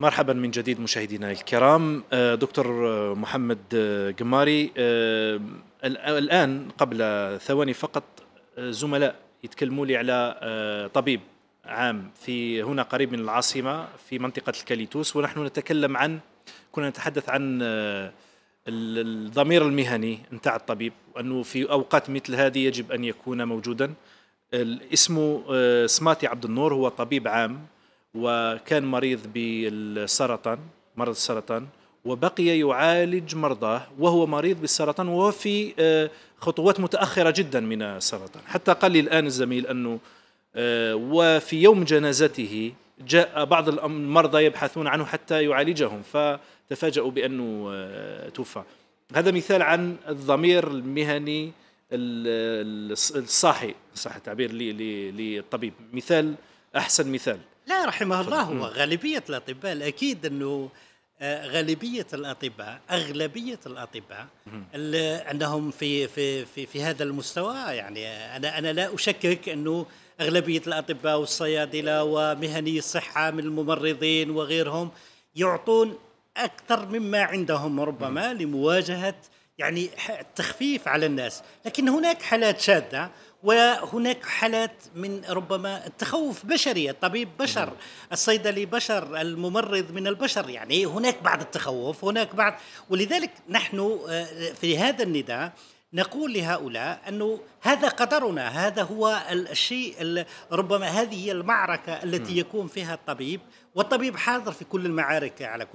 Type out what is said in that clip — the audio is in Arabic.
مرحبا من جديد مشاهدينا الكرام آه، دكتور آه، محمد آه، قماري الآن قبل ثواني فقط زملاء يتكلموا لي على طبيب عام في هنا قريب من العاصمة في منطقة الكاليتوس ونحن نتكلم عن كنا نتحدث عن الضمير المهني نتاع الطبيب وأنه في أوقات مثل هذه يجب أن يكون موجودا اسمه سماتي عبد النور هو طبيب عام وكان مريض بالسرطان مرض السرطان وبقي يعالج مرضاه وهو مريض بالسرطان وفي آه، خطوات متأخرة جدا من السرطان حتى قال لي الآن الزميل أنه آه، وفي يوم جنازته جاء بعض المرضى يبحثون عنه حتى يعالجهم فتفاجأوا بأنه آه، توفى هذا مثال عن الضمير المهني الصاحي صح التعبير للطبيب مثال احسن مثال لا رحمه الله هو غالبيه الاطباء الاكيد انه آه، غالبيه الاطباء اغلبيه الاطباء انهم في في في في هذا المستوى يعني انا انا لا اشكك انه اغلبيه الاطباء والصيادله ومهني الصحه من الممرضين وغيرهم يعطون اكثر مما عندهم ربما لمواجهه يعني التخفيف على الناس لكن هناك حالات شاذه وهناك حالات من ربما التخوف بشري الطبيب بشر نعم. الصيدلي بشر الممرض من البشر يعني هناك بعض التخوف هناك بعض ولذلك نحن آه، في هذا النداء نقول لهؤلاء أنه هذا قدرنا هذا هو الشيء ربما هذه هي المعركة التي نعم. يكون فيها الطبيب والطبيب حاضر في كل المعارك على كل